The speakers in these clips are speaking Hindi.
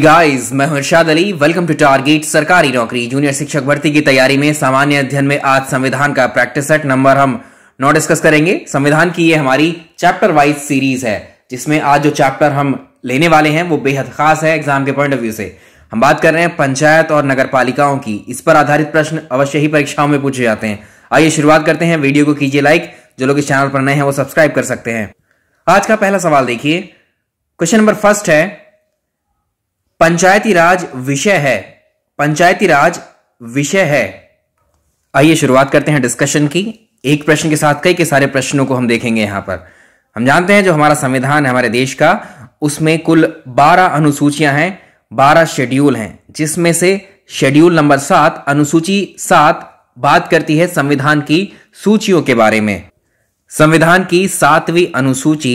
गाइस मैं Harshad Ali welcome to target सरकारी नौकरी जूनियर शिक्षक भर्ती की तैयारी में सामान्य अध्ययन में आज संविधान का प्रैक्टिस सेट नंबर हम नौ डिस्कस करेंगे संविधान की ये हमारी चैप्टर वाइज सीरीज है जिसमें आज जो चैप्टर हम लेने वाले हैं वो बेहद खास है एग्जाम के पॉइंट ऑफ व्यू से हम बात कर रहे हैं पंचायत और नगर पालिकाओं की इस पर आधारित प्रश्न अवश्य ही परीक्षाओं में पूछे जाते हैं आइए शुरुआत करते हैं वीडियो को कीजिए लाइक जो लोग इस चैनल पर नए हैं वो सब्सक्राइब कर सकते हैं आज का पहला सवाल देखिए क्वेश्चन नंबर फर्स्ट है पंचायती राज विषय है पंचायती राज विषय है आइए शुरुआत करते हैं डिस्कशन की एक प्रश्न के साथ कई के सारे प्रश्नों को हम देखेंगे यहां पर हम जानते हैं जो हमारा संविधान है हमारे देश का उसमें कुल बारह अनुसूचियां हैं बारह शेड्यूल हैं जिसमें से शेड्यूल नंबर सात अनुसूची सात बात करती है संविधान की सूचियों के बारे में संविधान की सातवीं अनुसूची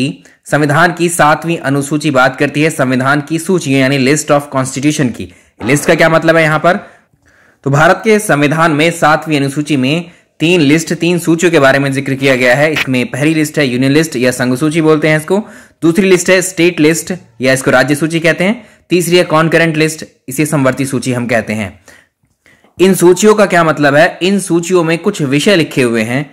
संविधान की सातवीं अनुसूची बात करती है संविधान की सूची यानी लिस्ट ऑफ कॉन्स्टिट्यूशन की लिस्ट का क्या मतलब है यहां पर तो भारत के संविधान में सातवीं अनुसूची में तीन लिस्ट तीन सूचियों के बारे में जिक्र किया गया है इसमें पहली लिस्ट है यूनियन लिस्ट या संघ सूची बोलते हैं इसको दूसरी लिस्ट है स्टेट लिस्ट या इसको राज्य सूची कहते हैं तीसरी है कॉन्करेंट लिस्ट इसे समवर्ती सूची हम कहते हैं इन सूचियों का क्या मतलब है इन सूचियों में कुछ विषय लिखे हुए हैं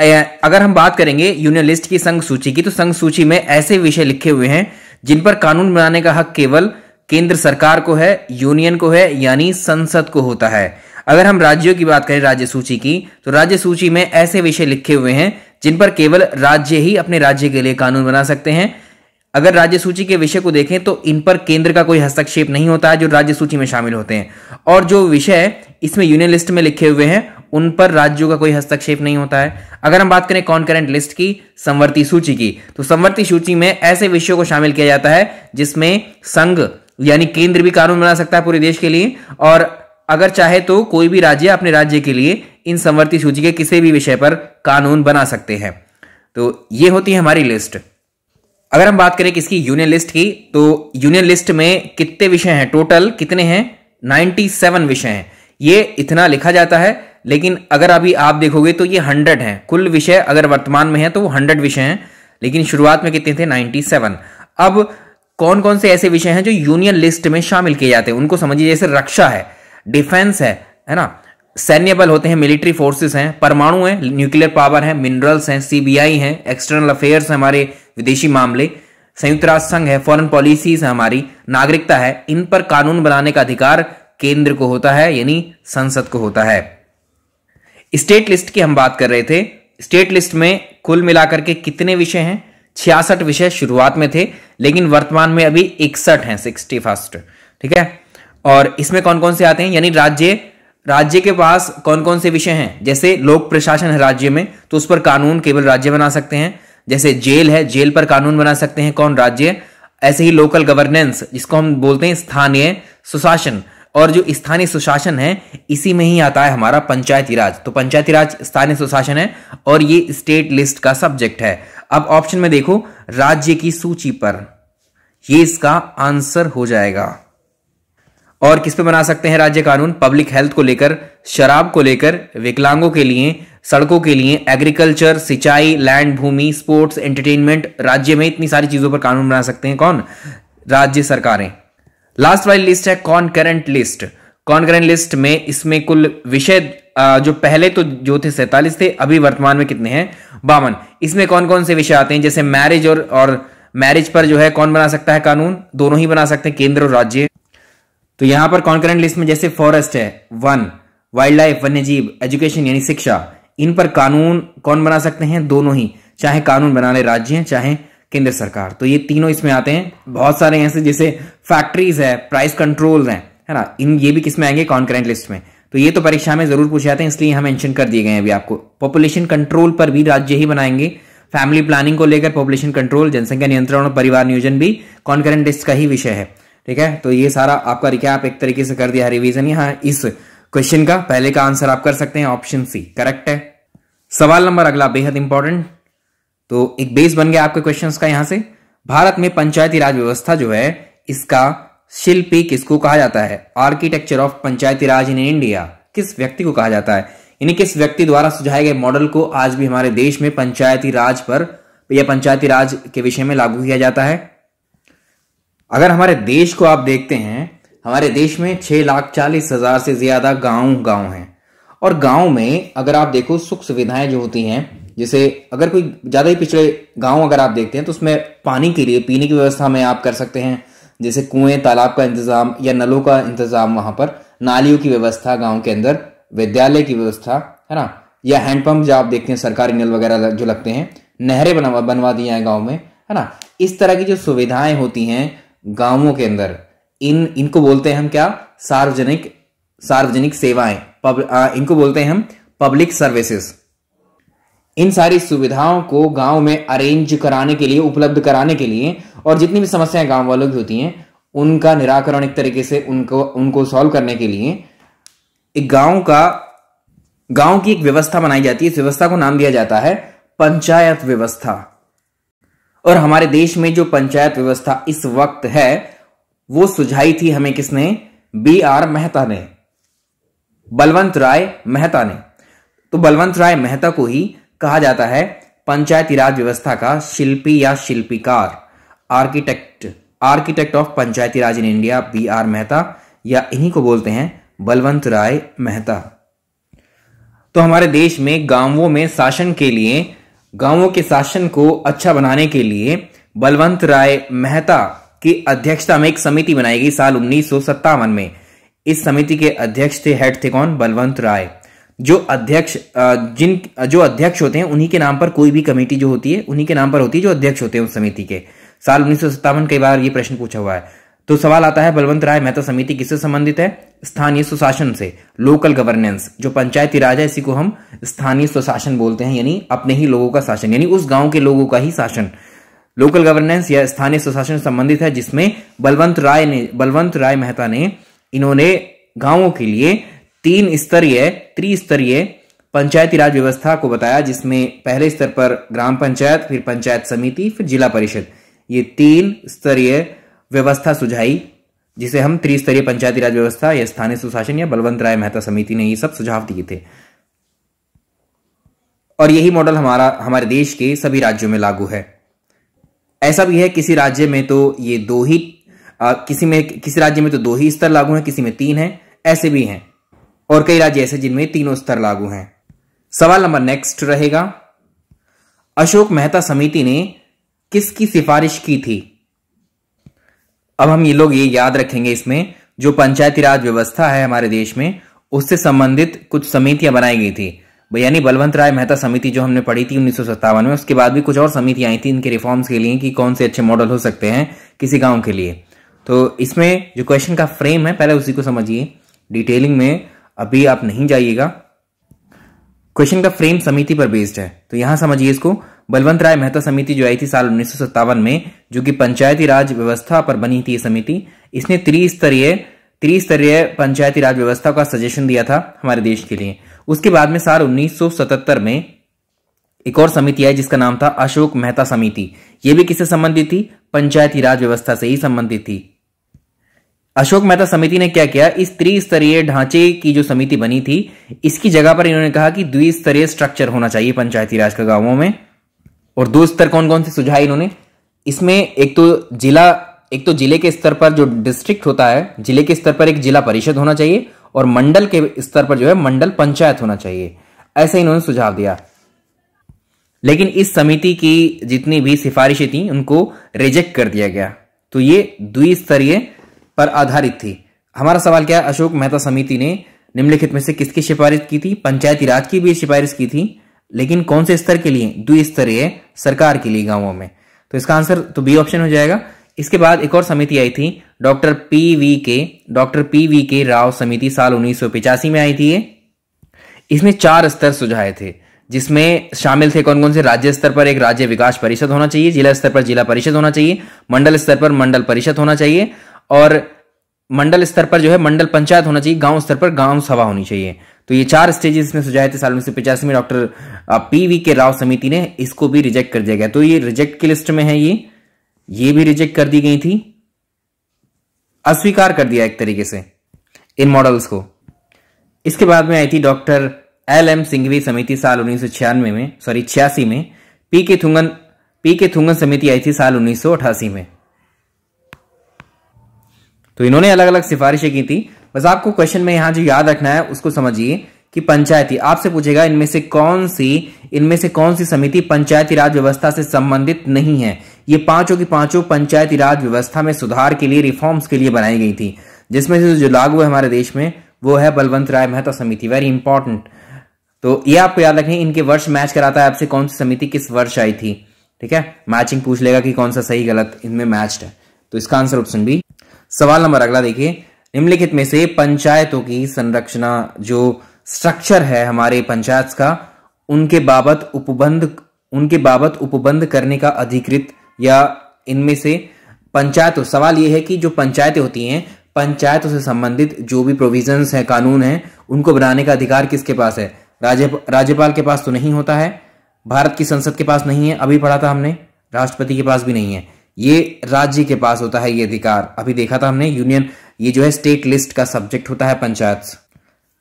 अगर हम बात करेंगे यूनियन लिस्ट की संघ सूची की तो संघ सूची में ऐसे विषय लिखे हुए हैं जिन पर कानून बनाने का हक केवल केंद्र सरकार को है यूनियन को है यानी संसद को होता है अगर हम राज्यों की बात करें राज्य सूची की तो राज्य सूची में ऐसे विषय लिखे हुए हैं जिन पर केवल राज्य ही अपने राज्य के लिए कानून बना सकते हैं अगर राज्य सूची के विषय को देखें तो इन पर केंद्र का कोई हस्तक्षेप नहीं होता है जो राज्य सूची में शामिल होते हैं और जो विषय इसमें यूनियन लिस्ट में लिखे हुए हैं उन पर राज्यों का कोई हस्तक्षेप नहीं होता है अगर हम बात करें कॉन्करेंट लिस्ट की संवर्ती सूची की तो संवर्ती सूची में ऐसे विषयों को शामिल किया जाता है जिसमें संघ यानी केंद्र भी कानून बना सकता है पूरे देश के लिए और अगर चाहे तो कोई भी राज्य अपने राज्य के लिए इन संवर्ती सूची के किसी भी विषय पर कानून बना सकते हैं तो ये होती है हमारी लिस्ट अगर हम बात करें किसकी यूनियन लिस्ट की तो यूनियन लिस्ट में कितने विषय हैं टोटल कितने हैं 97 विषय हैं ये इतना लिखा जाता है लेकिन अगर अभी आप देखोगे तो ये 100 हैं कुल विषय अगर वर्तमान में है तो वो 100 विषय हैं लेकिन शुरुआत में कितने थे 97 अब कौन कौन से ऐसे विषय हैं जो यूनियन लिस्ट में शामिल किए जाते हैं उनको समझिए जैसे रक्षा है डिफेंस है है ना सैन्य बल होते हैं मिलिट्री फोर्सेस हैं परमाणु हैं न्यूक्लियर पावर हैं मिनरल्स हैं सीबीआई हैं एक्सटर्नल अफेयर्स हैं हमारे विदेशी मामले संयुक्त राष्ट्र संघ है फॉरेन पॉलिसीज है हमारी नागरिकता है इन पर कानून बनाने का अधिकार केंद्र को होता है यानी संसद को होता है स्टेट लिस्ट की हम बात कर रहे थे स्टेट लिस्ट में कुल मिलाकर के कितने विषय हैं छियासठ विषय शुरुआत में थे लेकिन वर्तमान में अभी इकसठ हैं सिक्सटी फर्स्ट ठीक है और इसमें कौन कौन से आते हैं यानी राज्य राज्य के पास कौन कौन से विषय हैं जैसे लोक प्रशासन है राज्य में तो उस पर कानून केवल राज्य बना सकते हैं जैसे जेल है जेल पर कानून बना सकते हैं कौन राज्य ऐसे ही लोकल गवर्नेंस जिसको हम बोलते हैं स्थानीय सुशासन और जो स्थानीय सुशासन है इसी में ही आता है हमारा पंचायती राज तो पंचायती राज स्थानीय सुशासन है और ये स्टेट लिस्ट का सब्जेक्ट है अब ऑप्शन में देखो राज्य की सूची पर ये इसका आंसर हो जाएगा और किस पे बना सकते हैं राज्य कानून पब्लिक हेल्थ को लेकर शराब को लेकर विकलांगों के लिए सड़कों के लिए एग्रीकल्चर सिंचाई लैंड भूमि स्पोर्ट्स एंटरटेनमेंट राज्य में इतनी सारी चीजों पर कानून बना सकते हैं कौन राज्य सरकारें लास्ट वाली लिस्ट है करेंट लिस्ट करेंट लिस्ट में इसमें कुल विषय जो पहले तो जो थे सैतालीस थे अभी वर्तमान में कितने हैं बावन इसमें कौन कौन से विषय आते हैं जैसे मैरिज और और मैरिज पर जो है कौन बना सकता है कानून दोनों ही बना सकते हैं केंद्र और राज्य तो यहां पर कॉन्करेंट लिस्ट में जैसे फॉरेस्ट है वन वाइल्ड लाइफ वन्य जीव एजुकेशन यानी शिक्षा इन पर कानून कौन बना सकते हैं दोनों ही चाहे कानून बनाने राज्य हैं चाहे केंद्र सरकार तो ये तीनों इसमें आते हैं बहुत सारे ऐसे जैसे फैक्ट्रीज है प्राइस कंट्रोल है है ना इन ये भी किसमें आएंगे कॉन्करेंट लिस्ट में तो ये तो परीक्षा में जरूर पूछे जाते हैं इसलिए यहां मेंशन कर दिए गए हैं अभी आपको पॉपुलेशन कंट्रोल पर भी राज्य ही बनाएंगे फैमिली प्लानिंग को लेकर पॉपुलेशन कंट्रोल जनसंख्या नियंत्रण और परिवार नियोजन भी कॉन्करेंट लिस्ट का ही विषय है ठीक है तो ये सारा आपका रिकैप एक तरीके से कर दिया रिवीजन यहां इस क्वेश्चन का पहले का आंसर आप कर सकते हैं ऑप्शन सी करेक्ट है सवाल नंबर अगला बेहद इंपॉर्टेंट तो एक बेस बन गया आपके क्वेश्चन का यहां से भारत में पंचायती राज व्यवस्था जो है इसका शिल्पी किसको कहा जाता है architecture of Panchayati Raj in India किस व्यक्ति को कहा जाता है यानी किस व्यक्ति द्वारा सुझाए गए मॉडल को आज भी हमारे देश में पंचायती राज पर या पंचायती राज के विषय में लागू किया जाता है अगर हमारे देश को आप देखते हैं हमारे देश में छह लाख चालीस हज़ार से ज़्यादा गांव गांव हैं और गांव में अगर आप देखो सुख सुविधाएं जो होती हैं जैसे अगर कोई ज़्यादा ही पिछड़े गांव अगर आप देखते हैं तो उसमें पानी के लिए पीने की व्यवस्था में आप कर सकते हैं जैसे कुएं तालाब का इंतज़ाम या नलों का इंतज़ाम वहाँ पर नालियों की व्यवस्था गाँव के अंदर विद्यालय की व्यवस्था है ना या हैंडपंप जो आप देखते हैं सरकारी नल वगैरह जो लगते हैं नहरें बनवा बनवा दी हैं गाँव में है ना इस तरह की जो सुविधाएं होती हैं गांवों के अंदर इन इनको बोलते हैं हम क्या सार्वजनिक सार्वजनिक सेवाएं पब, आ, इनको बोलते हैं हम पब्लिक सर्विसेज इन सारी सुविधाओं को गांव में अरेंज कराने के लिए उपलब्ध कराने के लिए और जितनी भी समस्याएं गांव वालों की होती हैं उनका निराकरण एक तरीके से उनको उनको सॉल्व करने के लिए एक गांव का गांव की एक व्यवस्था बनाई जाती है इस व्यवस्था को नाम दिया जाता है पंचायत व्यवस्था और हमारे देश में जो पंचायत व्यवस्था इस वक्त है वो सुझाई थी हमें किसने बी आर मेहता ने बलवंत राय मेहता ने तो बलवंत राय मेहता को ही कहा जाता है पंचायती राज व्यवस्था का शिल्पी या शिल्पीकार architect architect of Panchayati Raj in India B R Mehta या इन्हीं को बोलते हैं बलवंत राय मेहता तो हमारे देश में गांवों में शासन के लिए गांवों के शासन को अच्छा बनाने के लिए बलवंत राय मेहता की अध्यक्षता में एक समिति बनाई गई साल उन्नीस में इस समिति के अध्यक्ष थे हेड थे कौन बलवंत राय जो अध्यक्ष जिन जो अध्यक्ष होते हैं उन्हीं के नाम पर कोई भी कमेटी जो होती है उन्हीं के नाम पर होती है जो अध्यक्ष होते हैं उस समिति के साल उन्नीस कई बार ये प्रश्न पूछा हुआ है तो सवाल आता है बलवंत राय मेहता समिति किससे संबंधित है स्थानीय सुशासन से लोकल गवर्नेंस जो पंचायती राज है इसी को हम स्थानीय सुशासन बोलते हैं यानी अपने ही लोगों का शासन यानी उस गांव के लोगों का ही शासन लोकल गवर्नेंस या स्थानीय सुशासन संबंधित है जिसमें बलवंत राय ने बलवंत राय मेहता ने इन्होंने गांवों के लिए तीन स्तरीय त्रिस्तरीय पंचायती राज व्यवस्था को बताया जिसमें पहले स्तर पर ग्राम पंचायत फिर पंचायत समिति फिर जिला परिषद ये तीन स्तरीय व्यवस्था सुझाई जिसे हम त्रिस्तरीय पंचायती राज व्यवस्था या स्थानीय सुशासन या बलवंत राय मेहता समिति ने ये सब सुझाव दिए थे और यही मॉडल हमारा हमारे देश के सभी राज्यों में लागू है ऐसा भी है किसी राज्य में तो ये दो ही आ, किसी में किसी राज्य में तो दो ही स्तर लागू है किसी में तीन है ऐसे भी हैं और कई राज्य ऐसे जिनमें तीनों स्तर लागू हैं सवाल नंबर नेक्स्ट रहेगा अशोक मेहता समिति ने किसकी सिफारिश की थी अब हम ये लोग ये याद रखेंगे इसमें जो पंचायती राज व्यवस्था है हमारे देश में उससे संबंधित कुछ समितियां बनाई गई थी यानी बलवंत राय मेहता समिति जो हमने पढ़ी थी उन्नीस में उसके बाद भी कुछ और समितियां आई थी इनके रिफॉर्म्स के लिए कि कौन से अच्छे मॉडल हो सकते हैं किसी गांव के लिए तो इसमें जो क्वेश्चन का फ्रेम है पहले उसी को समझिए डिटेलिंग में अभी आप नहीं जाइएगा क्वेश्चन का फ्रेम समिति पर बेस्ड है तो यहां समझिए इसको बलवंत राय मेहता समिति जो आई थी साल उन्नीस में जो कि पंचायती राज व्यवस्था पर बनी थी ये समिति इसने त्रिस्तरीय त्रिस्तरीय पंचायती राज व्यवस्था का सजेशन दिया था हमारे देश के लिए उसके बाद में साल 1977 में एक और समिति आई जिसका नाम था अशोक मेहता समिति ये भी किससे संबंधित थी पंचायती राज व्यवस्था से ही संबंधित थी अशोक मेहता समिति ने क्या किया इस त्रिस्तरीय ढांचे की जो समिति बनी थी इसकी जगह पर इन्होंने कहा कि द्विस्तरीय स्ट्रक्चर होना चाहिए पंचायती राज का गांवों में और दो स्तर कौन कौन से सुझाए इन्होंने इसमें एक तो जिला एक तो जिले के स्तर पर जो डिस्ट्रिक्ट होता है जिले के स्तर पर एक जिला परिषद होना चाहिए और मंडल के स्तर पर जो है मंडल पंचायत होना चाहिए ऐसे इन्होंने सुझाव दिया लेकिन इस समिति की जितनी भी सिफारिशें थी उनको रिजेक्ट कर दिया गया तो ये द्विस्तरीय पर आधारित थी हमारा सवाल क्या है अशोक मेहता समिति ने निम्नलिखित में से किसकी सिफारिश की थी पंचायती राज की भी सिफारिश की थी लेकिन कौन से स्तर के लिए द्विस्तरीय सरकार के लिए गांवों में तो इसका आंसर तो बी ऑप्शन हो जाएगा इसके बाद एक और समिति आई थी doctor P V K doctor P V K Rao समिति साल उन्नीस में आई थी इसमें इसने चार स्तर सुझाए थे जिसमें शामिल थे कौन कौन से राज्य स्तर पर एक राज्य विकास परिषद होना चाहिए जिला स्तर पर जिला परिषद होना चाहिए मंडल स्तर पर मंडल परिषद होना चाहिए और मंडल स्तर पर जो है मंडल पंचायत होना चाहिए गांव स्तर पर गांव सभा होनी चाहिए तो ये चार स्टेजेस में सुझाए थे साल उन्नीस सौ पिचासी में doctor P V K Rao समिति ने इसको भी रिजेक्ट कर दिया गया तो ये रिजेक्ट की लिस्ट में है ये ये भी रिजेक्ट कर दी गई थी अस्वीकार कर दिया एक तरीके से इन मॉडल्स को इसके बाद में आई थी डॉक्टर एल एम सिंघवी समिति साल उन्नीस सौ छियानवे में सॉरी छियासी में पी के थुंगन पी के थुंगन समिति आई थी साल उन्नीस सौ अठासी में तो इन्होंने अलग अलग सिफारिशें की थी बस आपको क्वेश्चन में यहां जो याद रखना है उसको समझिए कि पंचायती आपसे पूछेगा इनमें से कौन सी इनमें से कौन सी समिति पंचायती राज व्यवस्था से संबंधित नहीं है ये पांचों की पांचों पंचायती राज व्यवस्था में सुधार के लिए रिफॉर्म्स के लिए बनाई गई थी जिसमें से जो लागू है हमारे देश में वो है बलवंत राय मेहता समिति वेरी इंपॉर्टेंट तो ये आपको याद रखें इनके वर्ष मैच कराता है आपसे कौन सी समिति किस वर्ष आई थी ठीक है मैचिंग पूछ लेगा कि कौन सा सही गलत इनमें मैच्ड है तो इसका आंसर ऑप्शन बी सवाल नंबर अगला देखिए निम्नलिखित में से पंचायतों की संरचना जो स्ट्रक्चर है हमारे पंचायत का उनके बाबत उपबंध उनके बाबत उपबंध करने का अधिकृत या इनमें से पंचायत सवाल यह है कि जो पंचायतें होती हैं पंचायतों से संबंधित जो भी प्रोविजंस हैं कानून हैं उनको बनाने का अधिकार किसके पास है राज्य राज्यपाल के पास तो नहीं होता है भारत की संसद के पास नहीं है अभी पढ़ा था हमने राष्ट्रपति के पास भी नहीं है ये राज्य के पास होता है ये अधिकार अभी देखा था हमने यूनियन ये जो है स्टेट लिस्ट का सब्जेक्ट होता है पंचायत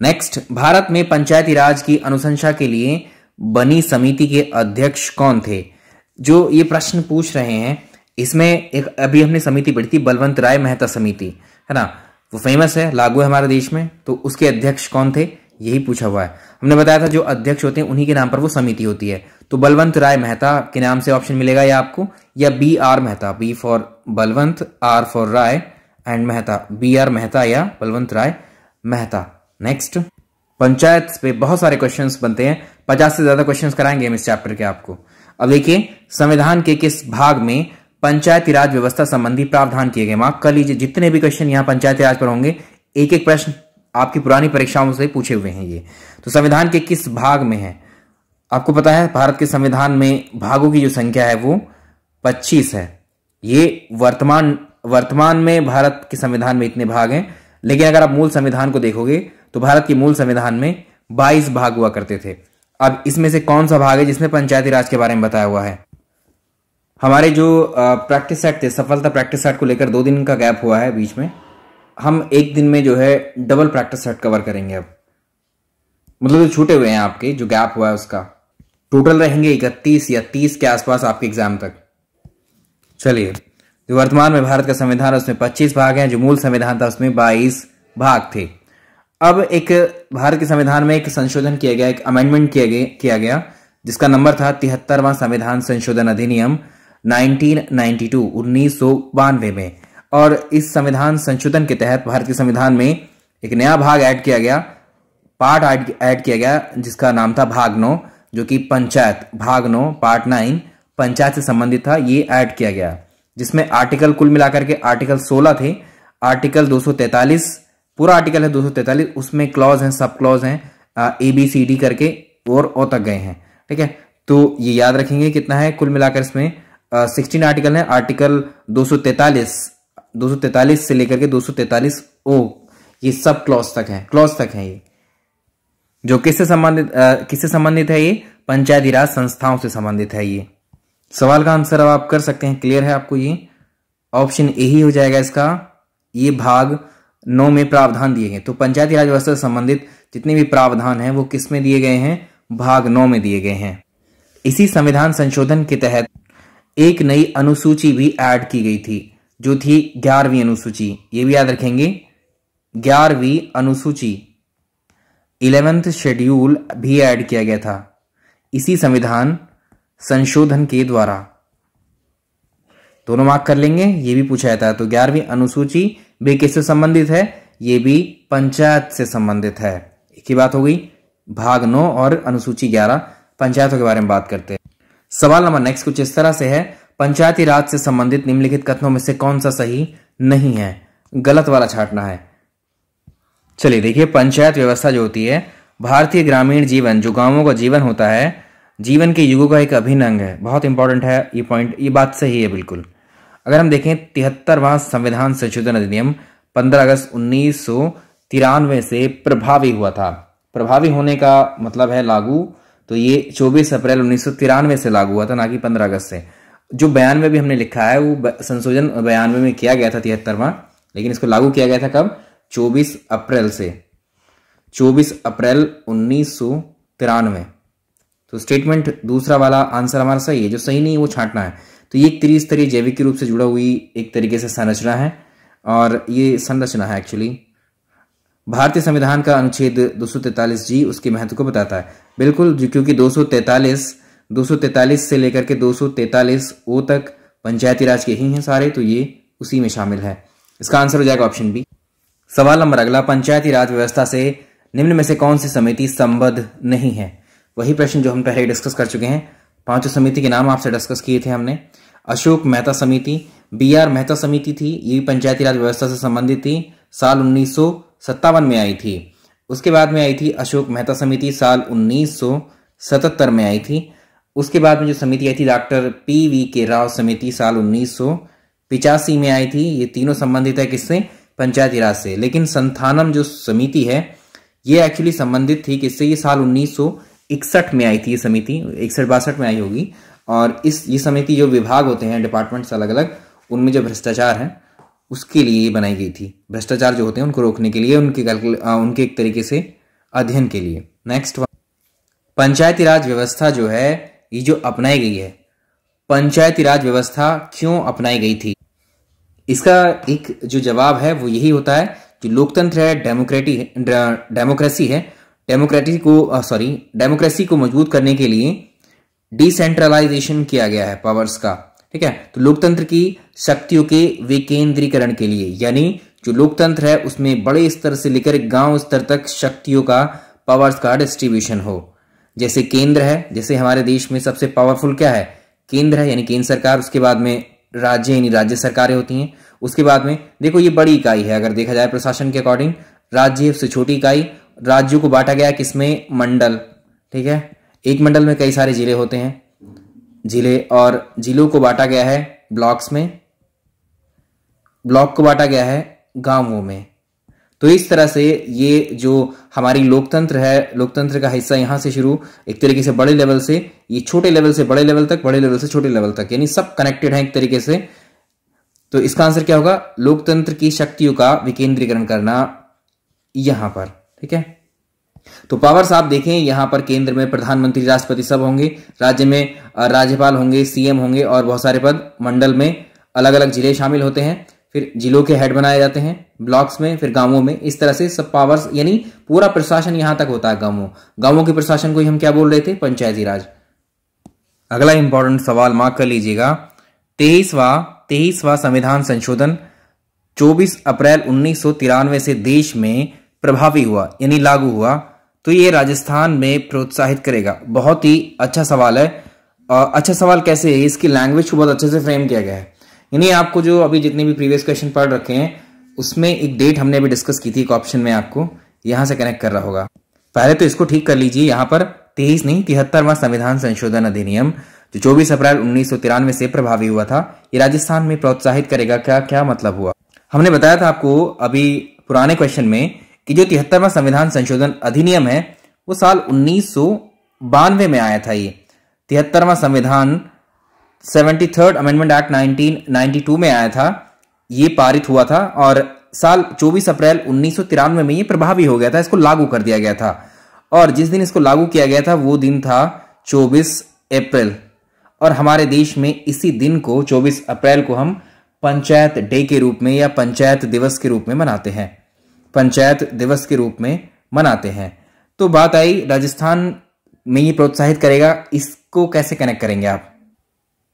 नेक्स्ट भारत में पंचायती राज की अनुशंसा के लिए बनी समिति के अध्यक्ष कौन थे जो ये प्रश्न पूछ रहे हैं इसमें एक अभी हमने समिति पढ़ी थी बलवंत राय मेहता समिति है ना वो फेमस है लागू है हमारे देश में तो उसके अध्यक्ष कौन थे यही पूछा हुआ है हमने बताया था जो अध्यक्ष होते हैं उन्हीं के नाम पर वो समिति होती है तो बलवंत राय मेहता के नाम से ऑप्शन मिलेगा या आपको या B R Mehta B for Balwant R for Rai and Mehta B R Mehta या बलवंत राय मेहता नेक्स्ट पंचायत पे बहुत सारे क्वेश्चन बनते हैं पचास से ज्यादा क्वेश्चन कराएंगे हम इस चैप्टर के आपको अब देखिए संविधान के किस भाग में पंचायती राज व्यवस्था संबंधी प्रावधान किए गए मार्क कर लीजिए जितने भी क्वेश्चन यहाँ पंचायती राज पर होंगे एक एक प्रश्न आपकी पुरानी परीक्षाओं से पूछे हुए हैं ये तो संविधान के किस भाग में है आपको पता है भारत के संविधान में भागों की जो संख्या है वो 25 है ये वर्तमान वर्तमान में भारत के संविधान में इतने भाग हैं लेकिन अगर आप मूल संविधान को देखोगे तो भारत के मूल संविधान में 22 भाग हुआ करते थे अब इसमें से कौन सा भाग है जिसमें पंचायती राज के बारे में बताया हुआ है हमारे जो प्रैक्टिस एक्ट थे सफलता प्रैक्टिस एक्ट को लेकर दो दिन का गैप हुआ है बीच में हम एक दिन में जो है डबल प्रैक्टिस सेट कवर करेंगे अब मतलब जो छूटे हुए हैं आपके जो गैप हुआ है उसका टोटल रहेंगे इकतीस या तीस के आसपास आपके एग्जाम तक चलिए जो वर्तमान में भारत का संविधान उसमें पच्चीस भाग है जो मूल संविधान था उसमें बाईस भाग थे अब एक भारत के संविधान में एक संशोधन किया गया एक अमेंडमेंट किया गया किया गया जिसका नंबर था तिहत्तरवां संविधान संशोधन अधिनियम 1992 उन्नीस में और इस संविधान संशोधन के तहत भारत के संविधान में एक नया भाग ऐड किया गया पार्ट ऐड किया गया जिसका नाम था भाग नौ जो कि पंचायत भाग नौ पार्ट नाइन पंचायत से संबंधित था ये ऐड किया गया जिसमें आर्टिकल कुल मिलाकर के आर्टिकल 16 थे आर्टिकल 243 पूरा आर्टिकल है 243 उसमें क्लॉज हैं सब क्लॉज हैं ए बी सी डी करके और ओ तक गए हैं ठीक है तो ये याद रखेंगे कितना है कुल मिलाकर इसमें सिक्सटीन आर्टिकल है आर्टिकल दो सौ से लेकर के 243 ओ ये सब क्लॉज तक है क्लॉज तक है ये जो किससे संबंधित किससे संबंधित है ये पंचायती राज संस्थाओं से संबंधित है ये सवाल का आंसर अब आप कर सकते हैं क्लियर है आपको ये ऑप्शन ए ही हो जाएगा इसका ये भाग नौ में प्रावधान दिए गए तो पंचायती राज व्यवस्था से संबंधित जितने भी प्रावधान हैं वो किस में दिए गए हैं भाग नौ में दिए गए हैं इसी संविधान संशोधन के तहत एक नई अनुसूची भी ऐड की गई थी जो थी ग्यारहवीं अनुसूची ये भी याद रखेंगे ग्यारहवीं अनुसूची इलेवेंथ शेड्यूल भी ऐड किया गया था इसी संविधान संशोधन के द्वारा दोनों मार्क कर लेंगे ये भी पूछा जाता है तो ग्यारहवीं अनुसूची भी किससे संबंधित है ये भी पंचायत से संबंधित है एक ही बात हो गई भाग नौ और अनुसूची ग्यारह पंचायतों के बारे में बात करते हैं सवाल नंबर नेक्स्ट कुछ इस तरह से है पंचायती राज से संबंधित निम्नलिखित कथनों में से कौन सा सही नहीं है गलत वाला छाटना है चलिए देखिए पंचायत व्यवस्था जो होती है भारतीय ग्रामीण जीवन जो गांवों का जीवन होता है जीवन के युगों का एक अभिन्न अंग है बहुत इंपॉर्टेंट है ये पॉइंट ये बात सही है बिल्कुल अगर हम देखें तिहत्तरवां संविधान संशोधन अधिनियम 15 अगस्त उन्नीस से प्रभावी हुआ था प्रभावी होने का मतलब है लागू तो ये 24 अप्रैल उन्नीस से लागू हुआ था ना कि 15 अगस्त से जो बयानवे भी हमने लिखा है वो संशोधन बयानवे में किया गया था तिहत्तरवां लेकिन इसको लागू किया गया था कब 24 अप्रैल से 24 अप्रैल उन्नीस तिरानवे तो स्टेटमेंट दूसरा वाला आंसर हमारा सही है जो सही नहीं है वो छांटना है तो ये एक त्रिस्तरीय जैविक रूप से जुड़ा हुई एक तरीके से संरचना है और ये संरचना है एक्चुअली भारतीय संविधान का अनुच्छेद 243 जी उसके महत्व को बताता है बिल्कुल क्योंकि 243 243 से लेकर के 243 ओ तक पंचायती राज के ही हैं सारे तो ये उसी में शामिल है इसका आंसर हो जाएगा ऑप्शन बी सवाल नंबर अगला पंचायती राज व्यवस्था से निम्न में से कौन सी समिति संबद्ध नहीं है वही प्रश्न जो हम पहले डिस्कस कर चुके हैं पांचों समिति के नाम आपसे डिस्कस किए थे हमने अशोक मेहता समिति बी आर मेहता समिति थी ये पंचायती राज व्यवस्था से संबंधित थी साल उन्नीस में आई थी उसके बाद में आई थी अशोक मेहता समिति साल उन्नीस में आई थी उसके बाद में जो समिति आई थी doctor P V K Rao समिति साल उन्नीस में आई थी ये तीनों संबंधित है किससे पंचायती राज से लेकिन संथानम जो समिति है ये एक्चुअली संबंधित थी कि इससे ये साल उन्नीस इकसठ में आई थी ये समिति इकसठ बासठ में आई होगी और इस ये समिति जो विभाग होते हैं डिपार्टमेंट्स अलग अलग उनमें जो भ्रष्टाचार है उसके लिए ये बनाई गई थी भ्रष्टाचार जो होते हैं उनको रोकने के लिए उनके उनके एक तरीके से अध्ययन के लिए नेक्स्ट पंचायती राज व्यवस्था जो है ये जो अपनाई गई है पंचायती राज व्यवस्था क्यों अपनाई गई थी इसका एक जो जवाब है वो यही होता है जो लोकतंत्र है डेमोक्रेटी डेमोक्रेसी है डेमोक्रेटी को सॉरी डेमोक्रेसी को मजबूत करने के लिए डिसेंट्रलाइजेशन किया गया है पावर्स का ठीक है तो लोकतंत्र की शक्तियों के विकेंद्रीकरण के लिए यानी जो लोकतंत्र है उसमें बड़े स्तर से लेकर गांव स्तर तक शक्तियों का पावर्स का डिस्ट्रीब्यूशन हो जैसे केंद्र है जैसे हमारे देश में सबसे पावरफुल क्या है केंद्र है यानी केंद्र सरकार उसके बाद में राज्य यानी राज्य सरकारें होती हैं उसके बाद में देखो ये बड़ी इकाई है अगर देखा जाए प्रशासन के अकॉर्डिंग राज्य से छोटी इकाई राज्यों को बांटा गया किसमें मंडल ठीक है एक मंडल में कई सारे जिले होते हैं जिले और जिलों को बांटा गया है ब्लॉक्स में ब्लॉक को बांटा गया है गांवों में तो इस तरह से ये जो हमारी लोकतंत्र है लोकतंत्र का हिस्सा यहाँ से शुरू एक तरीके से बड़े लेवल से ये छोटे लेवल से बड़े लेवल तक बड़े लेवल से छोटे लेवल तक यानी सब कनेक्टेड है एक तरीके से तो इसका आंसर क्या होगा लोकतंत्र की शक्तियों का विकेंद्रीकरण करना यहां पर ठीक है तो पावर्स आप देखें यहां पर केंद्र में प्रधानमंत्री राष्ट्रपति सब होंगे राज्य में राज्यपाल होंगे सीएम होंगे और बहुत सारे पद मंडल में अलग अलग जिले शामिल होते हैं फिर जिलों के हेड बनाए जाते हैं ब्लॉक्स में फिर गांवों में इस तरह से सब पावर्स यानी पूरा प्रशासन यहां तक होता है गांवों गांवों के प्रशासन को ही हम क्या बोल रहे थे पंचायती राज अगला इंपॉर्टेंट सवाल मार्क कर लीजिएगा तेईसवा तेईसवा संविधान संशोधन 24 अप्रैल उन्नीस से देश में प्रभावी हुआ यानी लागू हुआ तो ये राजस्थान में प्रोत्साहित करेगा बहुत ही अच्छा सवाल है अच्छा सवाल कैसे है इसकी लैंग्वेज को बहुत अच्छे से फ्रेम किया गया है यानी आपको जो अभी जितने भी प्रीवियस क्वेश्चन पढ़ रखे हैं उसमें एक डेट हमने अभी डिस्कस की थी एक ऑप्शन में आपको यहां से कनेक्ट कर रहा होगा पहले तो इसको ठीक कर लीजिए यहां पर तेईस नहीं तिहत्तरवा संविधान संशोधन अधिनियम जो चौबीस अप्रैल उन्नीस से प्रभावी हुआ था ये राजस्थान में प्रोत्साहित करेगा क्या क्या मतलब हुआ हमने बताया था आपको अभी पुराने क्वेश्चन में कि जो तिहत्तरवा संविधान संशोधन अधिनियम है वो साल उन्नीस में आया था ये तिहत्तरवा संविधान सेवेंटी थर्ड अमेंडमेंट एक्ट 1992 में आया था ये पारित हुआ था और साल 24 अप्रैल उन्नीस में ये प्रभावी हो गया था इसको लागू कर दिया गया था और जिस दिन इसको लागू किया गया था वो दिन था 24 अप्रैल और हमारे देश में इसी दिन को 24 अप्रैल को हम पंचायत डे के रूप में या पंचायत दिवस के रूप में मनाते हैं पंचायत दिवस के रूप में मनाते हैं तो बात आई राजस्थान में ये प्रोत्साहित करेगा इसको कैसे कनेक्ट करेंगे आप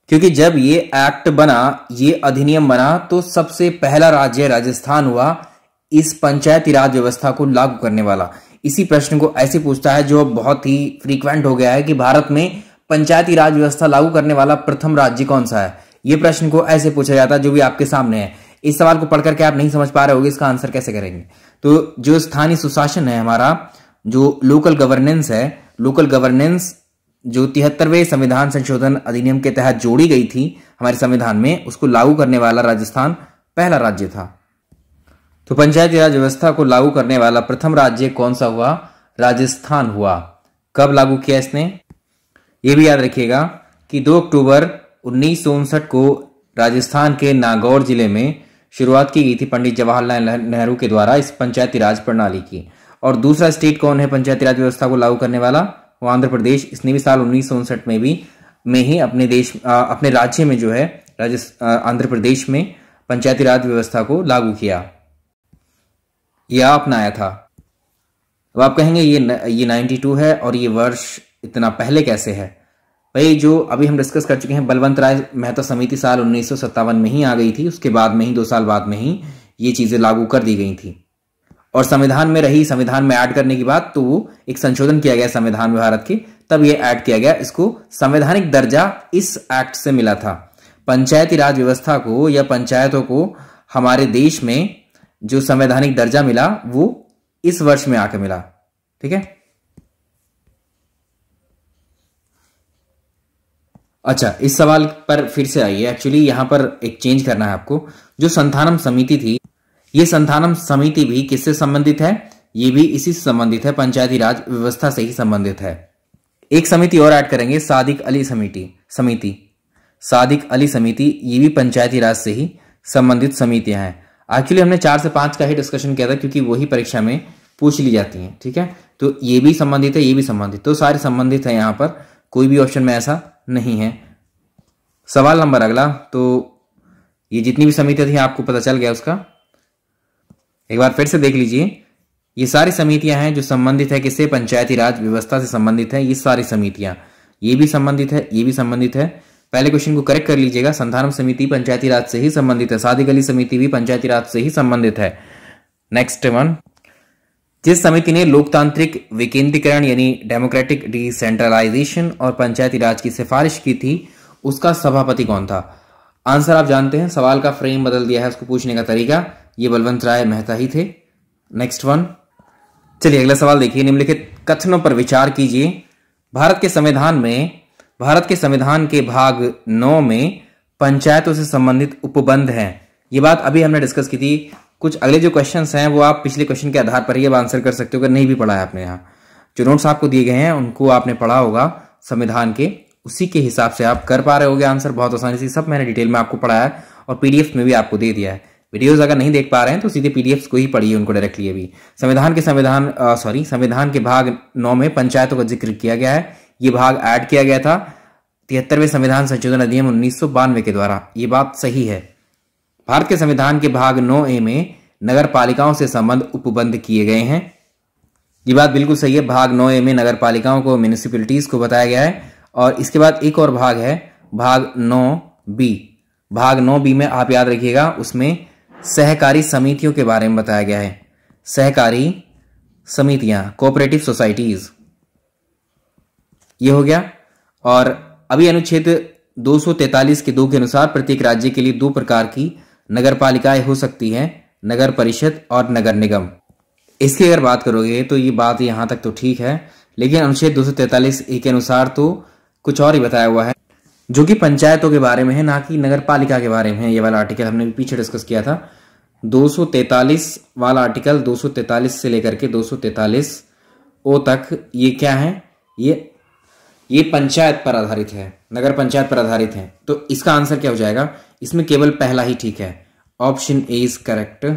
क्योंकि जब ये एक्ट बना ये अधिनियम बना तो सबसे पहला राज्य राजस्थान हुआ इस पंचायती राज व्यवस्था को लागू करने वाला इसी प्रश्न को ऐसे पूछता है जो बहुत ही फ्रीक्वेंट हो गया है कि भारत में पंचायती राज व्यवस्था लागू करने वाला प्रथम राज्य कौन सा है ये प्रश्न को ऐसे पूछा जाता है जो भी आपके सामने है इस सवाल को पढ़ करके आप नहीं समझ पा रहे होगे इसका आंसर कैसे करेंगे तो जो स्थानीय सुशासन है हमारा जो लोकल गवर्नेंस है लोकल गवर्नेंस जो तिहत्तरवें संविधान संशोधन अधिनियम के तहत जोड़ी गई थी हमारे संविधान में उसको लागू करने वाला राजस्थान पहला राज्य था तो पंचायती राज व्यवस्था को लागू करने वाला प्रथम राज्य कौन सा हुआ राजस्थान हुआ कब लागू किया इसने ये भी याद रखिएगा कि 2 अक्टूबर उन्नीस को राजस्थान के नागौर जिले में शुरुआत की गई थी पंडित जवाहरलाल नेहरू के द्वारा इस पंचायती राज प्रणाली की और दूसरा स्टेट कौन है पंचायती राज व्यवस्था को लागू करने वाला वो आंध्र प्रदेश इसने भी साल उन्नीस में भी में ही अपने देश आ, अपने राज्य में जो है राजस्थ आंध्र प्रदेश में पंचायती राज व्यवस्था को लागू किया या अपनाया था अब आप कहेंगे ये न, ये 92 है और ये वर्ष इतना पहले कैसे है भाई जो अभी हम डिस्कस कर चुके हैं बलवंत राय मेहता समिति साल उन्नीस में ही आ गई थी उसके बाद में ही दो साल बाद में ही ये चीज़ें लागू कर दी गई थी और संविधान में रही संविधान में ऐड करने की बात तो वो एक संशोधन किया गया संविधान में भारत के तब ये ऐड किया गया इसको संवैधानिक दर्जा इस एक्ट से मिला था पंचायती राज व्यवस्था को या पंचायतों को हमारे देश में जो संवैधानिक दर्जा मिला वो इस वर्ष में आकर मिला ठीक है अच्छा इस सवाल पर फिर से आइए एक्चुअली यहां पर एक चेंज करना है आपको जो संथानम समिति थी ये संथानम समिति भी किससे संबंधित है ये भी इसी से संबंधित है पंचायती राज व्यवस्था से ही संबंधित है एक समिति और ऐड करेंगे सादिक अली समिति समिति सादिक अली समिति ये भी पंचायती राज से ही संबंधित समितियां हैं एक्चुअली हमने चार से पांच का ही डिस्कशन किया था क्योंकि वही परीक्षा में पूछ ली जाती हैं ठीक है तो ये भी संबंधित है ये भी संबंधित तो सारे संबंधित है यहाँ पर कोई भी ऑप्शन में ऐसा नहीं है सवाल नंबर अगला तो ये जितनी भी समितियां थी आपको पता चल गया उसका एक बार फिर से देख लीजिए ये सारी समितियां हैं जो संबंधित है किससे पंचायती राज व्यवस्था से संबंधित है ये सारी समितियां ये भी संबंधित है ये भी संबंधित है पहले क्वेश्चन को करेक्ट कर लीजिएगा संधारण समिति पंचायती राज से ही संबंधित है शादी गली समिति भी पंचायती राज से ही संबंधित है नेक्स्ट वन जिस समिति ने लोकतांत्रिक विकेंद्रीकरण यानी डेमोक्रेटिक डिसेंट्रलाइजेशन और पंचायती राज की सिफारिश की थी उसका सभापति कौन था आंसर आप जानते हैं सवाल का फ्रेम बदल दिया है उसको पूछने का तरीका ये बलवंत राय मेहता ही थे नेक्स्ट वन चलिए अगला सवाल देखिए निम्नलिखित कथनों पर विचार कीजिए भारत के संविधान में भारत के संविधान के भाग नौ में पंचायतों से संबंधित उपबंध हैं ये बात अभी हमने डिस्कस की थी कुछ अगले जो क्वेश्चन हैं वो आप पिछले क्वेश्चन के आधार पर ही अब आंसर कर सकते हो अगर नहीं भी पढ़ा है आपने यहाँ जो नोट्स आपको दिए गए हैं उनको आपने पढ़ा होगा संविधान के उसी के हिसाब से आप कर पा रहे होगे आंसर बहुत आसानी से सब मैंने डिटेल में आपको पढ़ाया और पीडीएफ में भी आपको दे दिया है वीडियोस अगर नहीं देख पा रहे हैं तो सीधे पीडीएफ को ही पढ़िए उनको डायरेक्टली अभी संविधान के संविधान सॉरी संविधान के भाग नौ में पंचायतों का जिक्र किया गया है ये भाग ऐड किया गया था तिहत्तरवें संविधान संशोधन अधिनियम उन्नीस के द्वारा ये बात सही है भारत के संविधान के भाग नौ ए में नगर पालिकाओं से संबंध उपबंध किए गए हैं ये बात बिल्कुल सही है भाग नौ ए में नगर पालिकाओं को म्यूनिसिपलिटीज को बताया गया है और इसके बाद एक और भाग है भाग नौ बी भाग नौ बी में आप याद रखिएगा उसमें सहकारी समितियों के बारे में बताया गया है सहकारी समितियां कोऑपरेटिव सोसाइटीज ये हो गया और अभी अनुच्छेद 243 के दो के अनुसार प्रत्येक राज्य के लिए दो प्रकार की नगर पालिकाएं हो सकती हैं नगर परिषद और नगर निगम इसकी अगर बात करोगे तो ये बात यहाँ तक तो ठीक है लेकिन अनुच्छेद सौ तैतालीस के अनुसार तो कुछ और ही बताया हुआ है जो कि पंचायतों के बारे में है ना कि नगर पालिका के बारे में है ये वाला आर्टिकल हमने पीछे डिस्कस किया था 243 वाला आर्टिकल 243 से लेकर के 243 ओ तक ये क्या है ये ये पंचायत पर आधारित है नगर पंचायत पर आधारित है तो इसका आंसर क्या हो जाएगा इसमें केवल पहला ही ठीक है ऑप्शन ए इज करेक्ट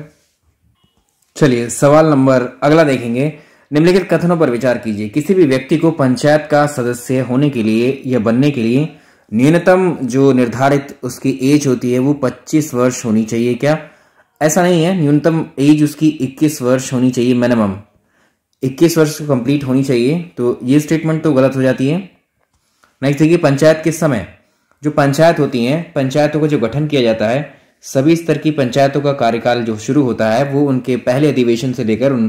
चलिए सवाल नंबर अगला देखेंगे निम्नलिखित कथनों पर विचार कीजिए किसी भी व्यक्ति को पंचायत का सदस्य होने के लिए या बनने के लिए न्यूनतम जो निर्धारित उसकी एज होती है वो 25 वर्ष होनी चाहिए क्या ऐसा नहीं है न्यूनतम एज उसकी 21 वर्ष होनी चाहिए मिनिमम 21 वर्ष कंप्लीट होनी चाहिए तो ये स्टेटमेंट तो गलत हो जाती है नेक्स्ट देखिए पंचायत के समय जो पंचायत होती हैं पंचायतों का जो गठन किया जाता है सभी स्तर की पंचायतों का कार्यकाल जो शुरू होता है वो उनके पहले अधिवेशन से लेकर उन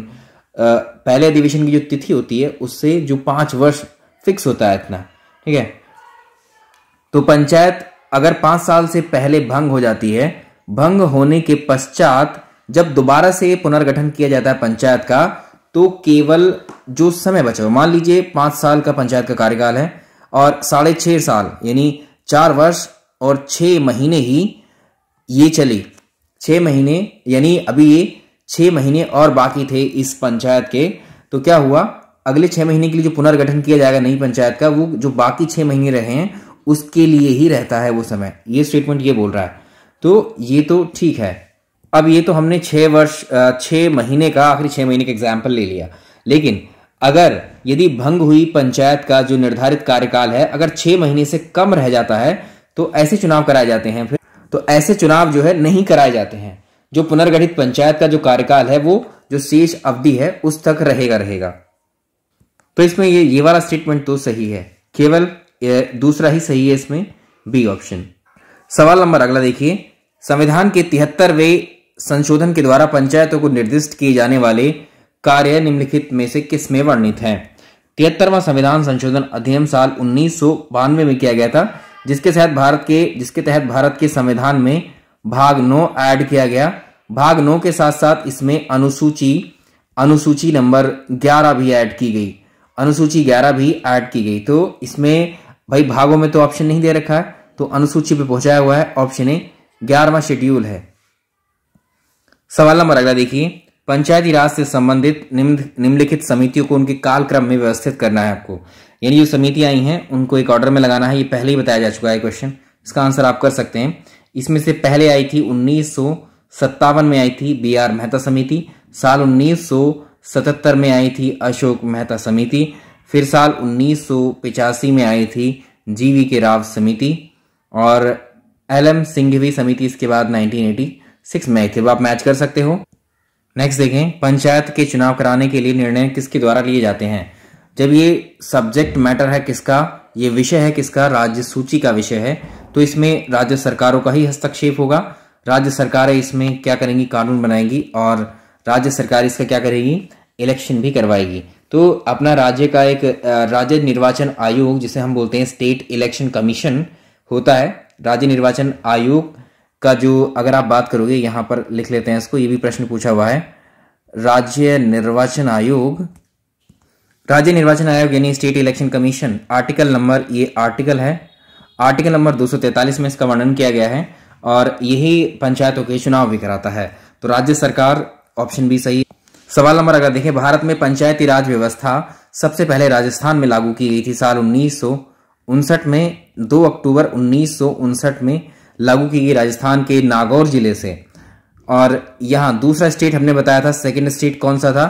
पहले अधिवेशन की जो तिथि होती है उससे जो पाँच वर्ष फिक्स होता है इतना ठीक है तो पंचायत अगर पांच साल से पहले भंग हो जाती है भंग होने के पश्चात जब दोबारा से पुनर्गठन किया जाता है पंचायत का तो केवल जो समय बचा मान लीजिए पांच साल का पंचायत का कार्यकाल है और साढ़े छह साल यानी चार वर्ष और छह महीने ही ये चली छह महीने यानी अभी ये छह महीने और बाकी थे इस पंचायत के तो क्या हुआ अगले छह महीने के लिए जो पुनर्गठन किया जाएगा नई पंचायत का वो जो बाकी छह महीने रहे हैं उसके लिए ही रहता है वो समय ये स्टेटमेंट ये बोल रहा है तो ये तो ठीक है अब ये तो हमने छः वर्ष छः महीने का आखिरी छः महीने का एग्जाम्पल ले लिया लेकिन अगर यदि भंग हुई पंचायत का जो निर्धारित कार्यकाल है अगर छः महीने से कम रह जाता है तो ऐसे चुनाव कराए जाते हैं फिर तो ऐसे चुनाव जो है नहीं कराए जाते हैं जो पुनर्गठित पंचायत का जो कार्यकाल है वो जो शेष अवधि है उस तक रहेगा रहेगा तो इसमें ये ये वाला स्टेटमेंट तो सही है केवल दूसरा ही सही है इसमें बी ऑप्शन सवाल नंबर अगला देखिए संविधान के तिहत्तरवे संशोधन के द्वारा पंचायतों को निर्दिष्ट किए जाने वाले कार्य निम्नलिखित में से किसमें वर्णित है तिहत्तरवा संविधान संशोधन अधिनियम साल उन्नीस में किया गया था जिसके तहत भारत के जिसके तहत भारत के संविधान में भाग नौ ऐड किया गया भाग नौ के साथ साथ इसमें अनुसूची अनुसूची नंबर ग्यारह भी ऐड की गई अनुसूची ग्यारह भी ऐड की गई तो इसमें भाई भागों में तो ऑप्शन नहीं दे रखा है तो अनुसूची पे पहुंचाया हुआ है ऑप्शन ए ग्यारहवा शेड्यूल है सवाल नंबर अगला देखिए पंचायती राज से संबंधित निम्नलिखित समितियों को उनके कालक्रम में व्यवस्थित करना है आपको यानी जो समितियां आई हैं उनको एक ऑर्डर में लगाना है ये पहले ही बताया जा चुका है क्वेश्चन इसका आंसर आप कर सकते हैं इसमें से पहले आई थी उन्नीस में आई थी बी आर मेहता समिति साल उन्नीस में आई थी अशोक मेहता समिति फिर साल 1985 में आई थी जीवी के राव समिति और एल एम सिंघवी समिति इसके बाद 1986 में आई थी आप मैच कर सकते हो नेक्स्ट देखें पंचायत के चुनाव कराने के लिए निर्णय किसके द्वारा लिए जाते हैं जब ये सब्जेक्ट मैटर है किसका ये विषय है किसका राज्य सूची का विषय है तो इसमें राज्य सरकारों का ही हस्तक्षेप होगा राज्य सरकारें इसमें क्या करेंगी कानून बनाएंगी और राज्य सरकार इसका क्या करेगी इलेक्शन भी करवाएगी तो अपना राज्य का एक राज्य निर्वाचन आयोग जिसे हम बोलते हैं स्टेट इलेक्शन कमीशन होता है राज्य निर्वाचन आयोग का जो अगर आप बात करोगे यहां पर लिख लेते हैं इसको ये भी प्रश्न पूछा हुआ है राज्य निर्वाचन आयोग राज्य निर्वाचन आयोग यानी स्टेट इलेक्शन कमीशन आर्टिकल नंबर ये आर्टिकल है आर्टिकल नंबर 243 में इसका वर्णन किया गया है और यही पंचायतों के चुनाव भी कराता है तो राज्य सरकार ऑप्शन बी सही सवाल नंबर अगर देखें भारत में पंचायती राज व्यवस्था सबसे पहले राजस्थान में लागू की गई थी साल उन्नीस में 2 अक्टूबर उन्नीस में लागू की गई राजस्थान के नागौर जिले से और यहाँ दूसरा स्टेट हमने बताया था सेकेंड स्टेट कौन सा था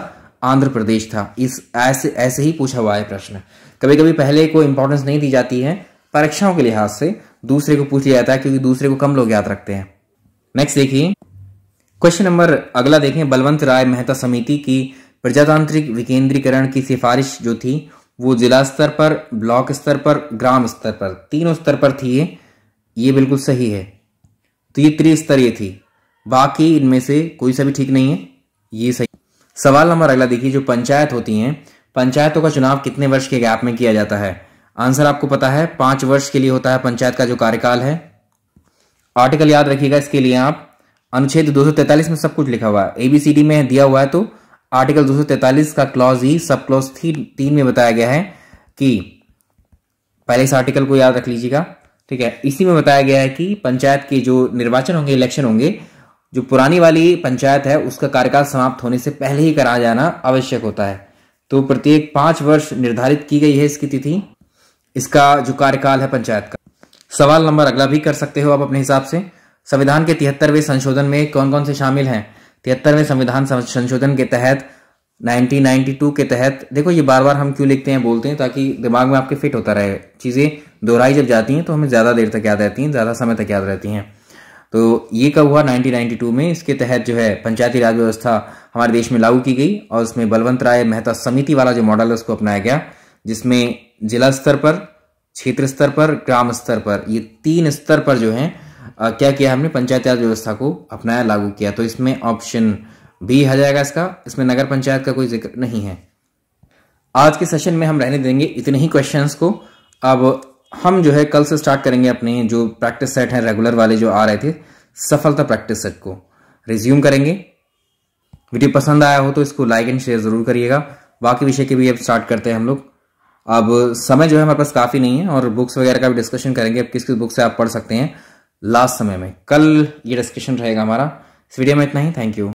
आंध्र प्रदेश था इस ऐसे ऐसे ही पूछा हुआ है प्रश्न कभी कभी पहले को इंपॉर्टेंस नहीं दी जाती है परीक्षाओं के लिहाज से दूसरे को पूछ लिया जाता है क्योंकि दूसरे को कम लोग याद रखते हैं नेक्स्ट देखिए क्वेश्चन नंबर अगला देखें बलवंत राय मेहता समिति की प्रजातांत्रिक विकेंद्रीकरण की सिफारिश जो थी वो जिला स्तर पर ब्लॉक स्तर पर ग्राम स्तर पर तीनों स्तर पर थी ये ये बिल्कुल सही है तो ये त्रिस्तरीय थी बाकी इनमें से कोई सा भी ठीक नहीं है ये सही सवाल नंबर अगला देखिए जो पंचायत होती हैं पंचायतों का चुनाव कितने वर्ष के गैप में किया जाता है आंसर आपको पता है पांच वर्ष के लिए होता है पंचायत का जो कार्यकाल है आर्टिकल याद रखिएगा इसके लिए आप अनुच्छेद 243 में सब कुछ लिखा हुआ है एबीसीडी में दिया हुआ है तो आर्टिकल 243 का क्लॉज ई सब क्लॉज तीन में बताया गया है कि पहले इस आर्टिकल को याद रख लीजिएगा ठीक है इसी में बताया गया है कि पंचायत के जो निर्वाचन होंगे इलेक्शन होंगे जो पुरानी वाली पंचायत है उसका कार्यकाल समाप्त होने से पहले ही करा जाना आवश्यक होता है तो प्रत्येक पांच वर्ष निर्धारित की गई है इसकी तिथि इसका जो कार्यकाल है पंचायत का सवाल नंबर अगला भी कर सकते हो आप अपने हिसाब से संविधान के तिहत्तरवें संशोधन में कौन कौन से शामिल हैं तिहत्तरवें संविधान संशोधन के तहत 1992 के तहत देखो ये बार बार हम क्यों लिखते हैं बोलते हैं ताकि दिमाग में आपके फिट होता रहे चीज़ें दोहराई जब जाती हैं तो हमें ज़्यादा देर तक याद रहती हैं ज़्यादा समय तक याद रहती हैं तो ये कब हुआ 1992 में इसके तहत जो है पंचायती राज व्यवस्था हमारे देश में लागू की गई और उसमें बलवंत राय मेहता समिति वाला जो मॉडल है उसको अपनाया गया जिसमें जिला स्तर पर क्षेत्र स्तर पर ग्राम स्तर पर ये तीन स्तर पर जो है क्या किया हमने पंचायत राज व्यवस्था को अपनाया लागू किया तो इसमें ऑप्शन बी आ जाएगा इसका इसमें नगर पंचायत का कोई जिक्र नहीं है आज के सेशन में हम रहने देंगे इतने ही क्वेश्चंस को अब हम जो है कल से स्टार्ट करेंगे अपने जो प्रैक्टिस सेट हैं रेगुलर वाले जो आ रहे थे सफलता प्रैक्टिस सेट को रिज्यूम करेंगे वीडियो पसंद आया हो तो इसको लाइक एंड शेयर ज़रूर करिएगा बाकी विषय के भी अब स्टार्ट करते हैं हम लोग अब समय जो है हमारे पास काफ़ी नहीं है और बुक्स वगैरह का भी डिस्कशन करेंगे अब किस किस बुक से आप पढ़ सकते हैं लास्ट समय में कल ये डिस्कशन रहेगा हमारा इस वीडियो में इतना ही थैंक यू